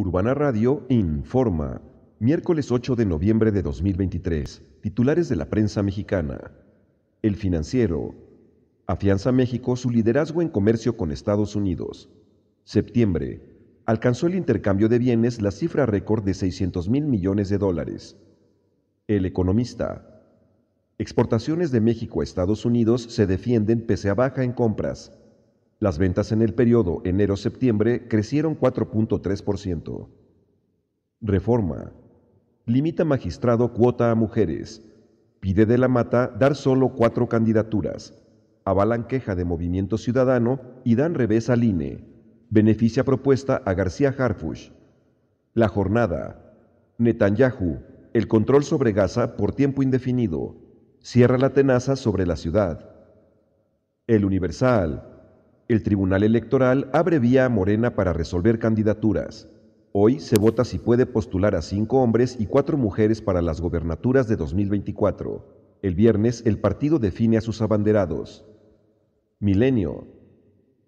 Urbana Radio informa. Miércoles 8 de noviembre de 2023. Titulares de la prensa mexicana. El financiero. Afianza México su liderazgo en comercio con Estados Unidos. Septiembre. Alcanzó el intercambio de bienes la cifra récord de 600 mil millones de dólares. El economista. Exportaciones de México a Estados Unidos se defienden pese a baja en compras. Las ventas en el periodo enero-septiembre crecieron 4.3%. Reforma. Limita magistrado cuota a mujeres. Pide de la mata dar solo cuatro candidaturas. Avalan queja de Movimiento Ciudadano y dan revés al INE. Beneficia propuesta a García Harfush. La jornada. Netanyahu. El control sobre Gaza por tiempo indefinido. Cierra la tenaza sobre la ciudad. El Universal. El Tribunal Electoral abre vía a Morena para resolver candidaturas. Hoy se vota si puede postular a cinco hombres y cuatro mujeres para las gobernaturas de 2024. El viernes el partido define a sus abanderados. Milenio.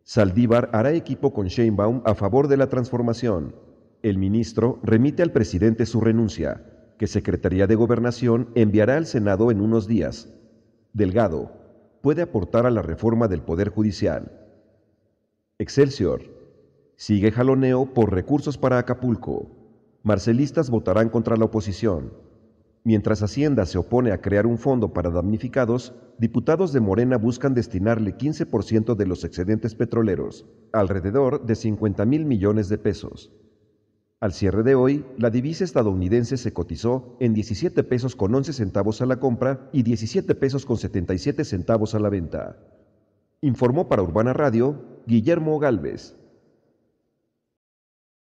Saldívar hará equipo con Sheinbaum a favor de la transformación. El ministro remite al presidente su renuncia, que Secretaría de Gobernación enviará al Senado en unos días. Delgado. Puede aportar a la reforma del Poder Judicial. Excelsior. Sigue jaloneo por recursos para Acapulco. Marcelistas votarán contra la oposición. Mientras Hacienda se opone a crear un fondo para damnificados, diputados de Morena buscan destinarle 15% de los excedentes petroleros, alrededor de 50 mil millones de pesos. Al cierre de hoy, la divisa estadounidense se cotizó en 17 pesos con 11 centavos a la compra y 17 pesos con 77 centavos a la venta. Informó para Urbana Radio Guillermo Galvez.